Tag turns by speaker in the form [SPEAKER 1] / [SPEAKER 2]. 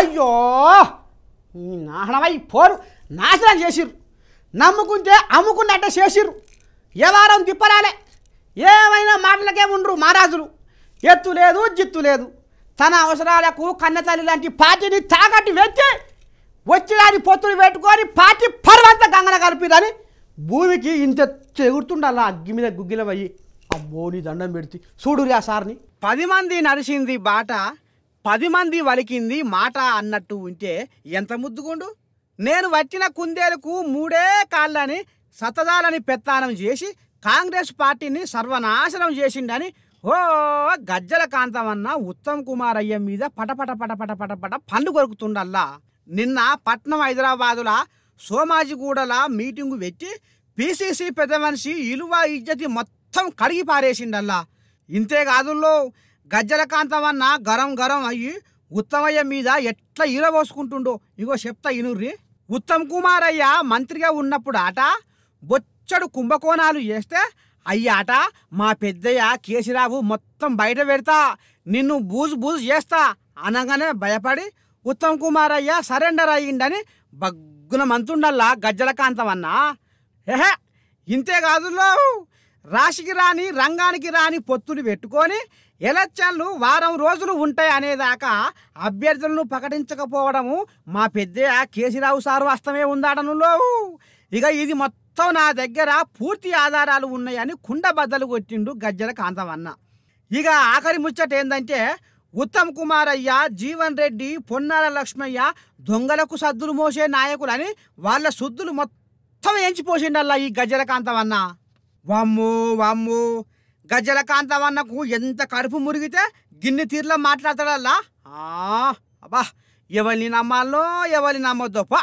[SPEAKER 1] అయ్యో ఈ నాహనమై పోరు నాశనం చేసిర్రు నమ్ముకుంటే అమ్ముకున్నట్టే చేసిర్రు వ్యవహారం తిప్పరాలే ఏమైనా మాటలకే ఉండరు మహారాజులు ఎత్తు లేదు జిత్తు లేదు తన అవసరాలకు కన్నతల్లి లాంటి పార్టీని తాగట్టి పెట్టి వచ్చిరాని పొత్తులు పెట్టుకొని పార్టీ పర్వంత గంగన కలిపిరని భూమికి ఇంత ఎగురుతుండాల అగ్గి మీద గుగ్గిలమయ్యి అబ్బో నీ దండం పెడితే చూడురా సార్ని పది మంది నడిచింది బాట పది మంది వలికింది మాట అన్నట్టు ఉంటే ఎంత ముద్దుగుండు నేను వచ్చిన కుందేలకు మూడే కాళ్ళని సతదాలని పెత్తానం చేసి కాంగ్రెస్ పార్టీని సర్వనాశనం చేసిండని ఓ గజ్జల కాంతమన్న ఉత్తమ్ కుమార్ అయ్య మీద పటపట పటపట పటపట పండు కొరుకుతుండల్లా నిన్న పట్నం హైదరాబాదుల సోమాజిగూడల మీటింగు పెట్టి పీసీసీ పెద్ద మనిషి ఇలువ ఇజ్జతి మొత్తం కడిగి పారేసిండల్లా ఇంతే కాదుల్లో గజ్జల కాంతమన్న గరం గరం అయ్యి ఉత్తమయ్య మీద ఎట్లా ఈరబోసుకుంటుండో ఇగో చెప్తా ఇనుర్రి ఉత్తమ్ కుమార్ అయ్య మంత్రిగా ఉన్నప్పుడు ఆట బొచ్చడు కుంభకోణాలు చేస్తే అయ్యాట మా పెద్దయ్య కేశిరావు మొత్తం బయట పెడతా నిన్ను బూజు బూజు చేస్తా అనగానే భయపడి ఉత్తమ్ కుమార్ అయ్య సరెండర్ అయ్యిండని బగ్గున మంతుండల్లా గజ్జల కాంతం అన్నా ఏహే ఇంతే కాదు రాశికి రాని రంగానికి రాని పొత్తులు పెట్టుకొని ఎలక్షన్లు వారం రోజులు ఉంటాయి అనేదాకా అభ్యర్థులను ప్రకటించకపోవడము మా పెద్ద కేసీరావు సారు అస్తమే ఉందాడనులో ఇక ఇది మొత్తం నా దగ్గర పూర్తి ఆధారాలు ఉన్నాయని కుండ బద్దలు కొట్టిండు గజ్జల కాంతమన్న ఇక ఆఖరి ముచ్చట ఏంటంటే ఉత్తమ్ కుమార్ అయ్య జీవన్ రెడ్డి పొన్నాల లక్ష్మయ్య దొంగలకు సద్దులు మోసే నాయకులని వాళ్ళ సుద్దులు మొత్తం ఎంచిపోసిండల్లా ఈ గజ్జల కాంతమన్నా వామ్మో వామ్మో గజ్జల కాంతవన్నకు ఎంత కడుపు మురిగితే గిన్నె తీరులో మాట్లాడతాడల్లా అబ్బా ఎవరిని నమ్మాలో ఎవరిని నమ్మొద్దో